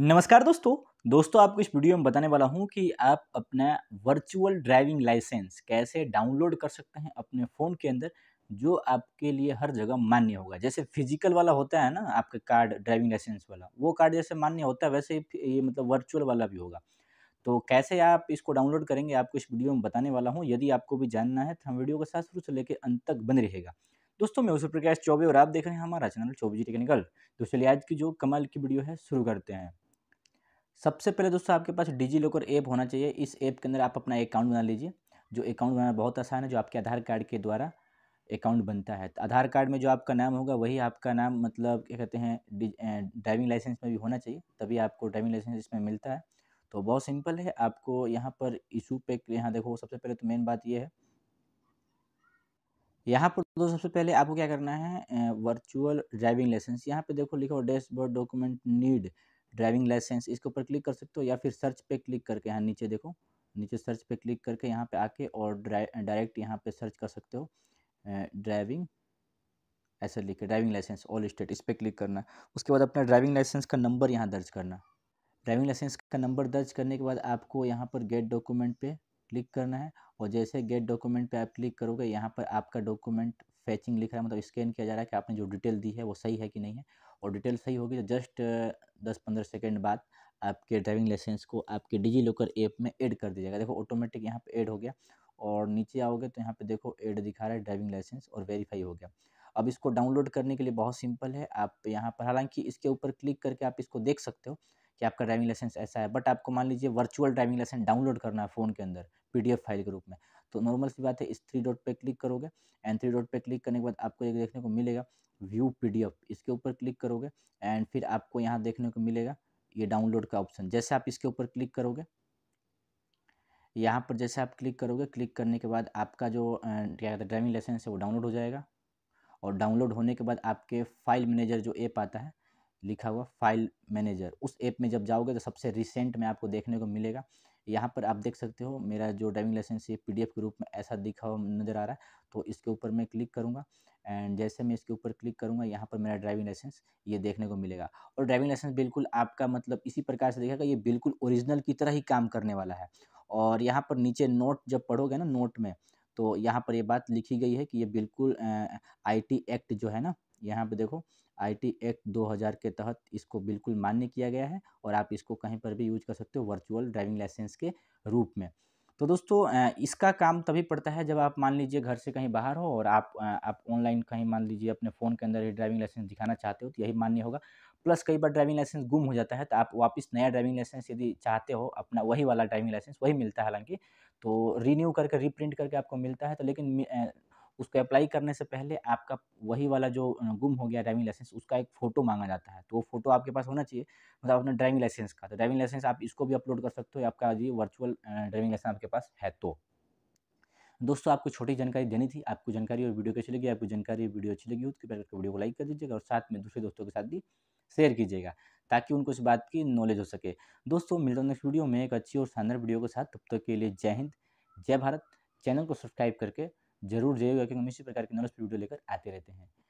नमस्कार दोस्तों दोस्तों आपको इस वीडियो में बताने वाला हूं कि आप अपना वर्चुअल ड्राइविंग लाइसेंस कैसे डाउनलोड कर सकते हैं अपने फ़ोन के अंदर जो आपके लिए हर जगह मान्य होगा जैसे फिजिकल वाला होता है ना आपके कार्ड ड्राइविंग लाइसेंस वाला वो कार्ड जैसे मान्य होता है वैसे ये मतलब वर्चुअल वाला भी होगा तो कैसे आप इसको डाउनलोड करेंगे आपको इस वीडियो में बताने वाला हूँ यदि आपको भी जानना है तो हम वीडियो के साथ शुरू से लेकर अंत तक बंद रहेगा दोस्तों मैं उसी प्रकाश चौबे और आप देख रहे हैं हमारा चैनल चौबे जी टेक्निकल तो चलिए आज की जो कमाल की वीडियो है शुरू करते हैं सबसे पहले दोस्तों आपके पास डिजी लॉकर ऐप होना चाहिए इस ऐप के अंदर आप अपना अकाउंट बना लीजिए जो अकाउंट बनाना बहुत आसान है जो आपके आधार कार्ड के द्वारा अकाउंट बनता है तो आधार कार्ड में जो आपका नाम होगा वही आपका नाम मतलब क्या कहते हैं ड्राइविंग लाइसेंस में भी होना चाहिए तभी आपको ड्राइविंग लाइसेंस इसमें मिलता है तो बहुत सिंपल है आपको यहाँ पर इशू पे यहाँ देखो सबसे पहले तो मेन बात ये है यहाँ पर तो सबसे पहले आपको क्या करना है वर्चुअल ड्राइविंग लाइसेंस यहाँ पे देखो लिखो dashboard document need driving licence इसके ऊपर क्लिक कर सकते हो या फिर सर्च पे क्लिक करके यहाँ नीचे देखो नीचे सर्च पे क्लिक करके यहाँ पे आके और डायरेक्ट यहाँ पे सर्च कर सकते हो ड्राइविंग ऐसा लिखे ड्राइविंग लाइसेंस ऑल स्टेट इस पर क्लिक करना उसके बाद अपना ड्राइविंग लाइसेंस का नंबर यहाँ दर्ज करना ड्राइविंग लाइसेंस का नंबर दर्ज करने के बाद आपको यहाँ पर गेट डॉक्यूमेंट पर क्लिक करना है और जैसे गेट डॉक्यूमेंट पर आप क्लिक करोगे यहाँ पर आपका डॉक्यूमेंट फैचिंग लिख रहा है मतलब स्कैन किया जा रहा है कि आपने जो डिटेल दी है वो सही है कि नहीं है और डिटेल सही होगी तो जस्ट दस पंद्रह सेकेंड बाद आपके ड्राइविंग लाइसेंस को आपके डिजी लॉकर ऐप में ऐड कर दीजिएगा देखो ऑटोमेटिक यहाँ पे ऐड हो गया और नीचे आओगे तो यहाँ पे देखो ऐड दिखा रहा है ड्राइविंग लाइसेंस और वेरीफाई हो गया अब इसको डाउनलोड करने के लिए बहुत सिंपल है आप यहाँ पर हालांकि इसके ऊपर क्लिक करके आप इसको देख सकते हो कि आपका ड्राइविंग लाइसेंस ऐसा है बट आपको मान लीजिए वर्चुअल ड्राइविंग लाइसेंस डाउनलोड करना है फ़ोन के अंदर पीडीएफ फाइल के रूप में तो नॉर्मल सी बात है इस थ्री डॉट पे क्लिक करोगे एंड थ्री डॉट पे क्लिक करने के बाद आपको एक देखने को मिलेगा व्यू पीडीएफ इसके ऊपर क्लिक करोगे एंड फिर आपको यहाँ देखने को मिलेगा ये डाउनलोड का ऑप्शन जैसे आप इसके ऊपर क्लिक करोगे यहाँ पर जैसे आप क्लिक करोगे क्लिक करने के बाद आपका जो क्या कहते हैं ड्राइविंग लाइसेंस है वो डाउनलोड हो जाएगा और डाउनलोड होने के बाद आपके फाइल मैनेजर जो ऐप आता है लिखा हुआ फाइल मैनेजर उस ऐप में जब जाओगे तो सबसे रिसेंट में आपको देखने को मिलेगा यहाँ पर आप देख सकते हो मेरा जो ड्राइविंग लाइसेंस ये पी के रूप में ऐसा दिखा हुआ नज़र आ रहा है तो इसके ऊपर मैं क्लिक करूँगा एंड जैसे मैं इसके ऊपर क्लिक करूँगा यहाँ पर मेरा ड्राइविंग लाइसेंस ये देखने को मिलेगा और ड्राइविंग लाइसेंस बिल्कुल आपका मतलब इसी प्रकार से देखेगा ये बिल्कुल ओरिजिनल की तरह ही काम करने वाला है और यहाँ पर नीचे नोट जब पढ़ोगे ना नोट में तो यहाँ पर ये बात लिखी गई है कि ये बिल्कुल आईटी एक्ट जो है ना यहाँ पे देखो आईटी एक्ट 2000 के तहत इसको बिल्कुल मान्य किया गया है और आप इसको कहीं पर भी यूज कर सकते हो वर्चुअल ड्राइविंग लाइसेंस के रूप में तो दोस्तों इसका काम तभी पड़ता है जब आप मान लीजिए घर से कहीं बाहर हो और आप आप ऑनलाइन कहीं मान लीजिए अपने फ़ोन के अंदर ही ड्राइविंग लाइसेंस दिखाना चाहते हो तो यही मान्य होगा प्लस कई बार ड्राइविंग लाइसेंस गुम हो जाता है तो आप वापस नया ड्राइविंग लाइसेंस यदि चाहते हो अपना वही वाला ड्राइविंग लाइसेंस वही मिलता है हालांकि तो रीन्यू करके रिप्रिंट करके आपको मिलता है तो लेकिन उसको अप्लाई करने से पहले आपका वही वाला जो गुम हो गया ड्राइविंग लाइसेंस उसका एक फ़ोटो मांगा जाता है तो वो फोटो आपके पास होना चाहिए मतलब अपना ड्राइविंग लाइसेंस का तो ड्राइविंग लाइसेंस आप इसको भी अपलोड कर सकते हो आपका जी वर्चुअल ड्राइविंग लाइसेंस आपके पास है तो दोस्तों आपको छोटी जानकारी देनी थी आपको जानकारी और वीडियो कैसी लगी आपको जानकारी वीडियो अच्छी लगी हो तो कृपया वीडियो को लाइक कर दीजिएगा और साथ में दूसरे दोस्तों के साथ भी शेयर कीजिएगा ताकि उनको इस बात की नॉलेज हो सके दोस्तों मिलता हैं नेक्स्ट वीडियो में एक अच्छी और शानदार वीडियो के साथ तब तक के लिए जय हिंद जय भारत चैनल को सब्सक्राइब करके जरूर जाइएगा क्योंकि हम इसी प्रकार की नॉलेज वीडियो लेकर आते रहते हैं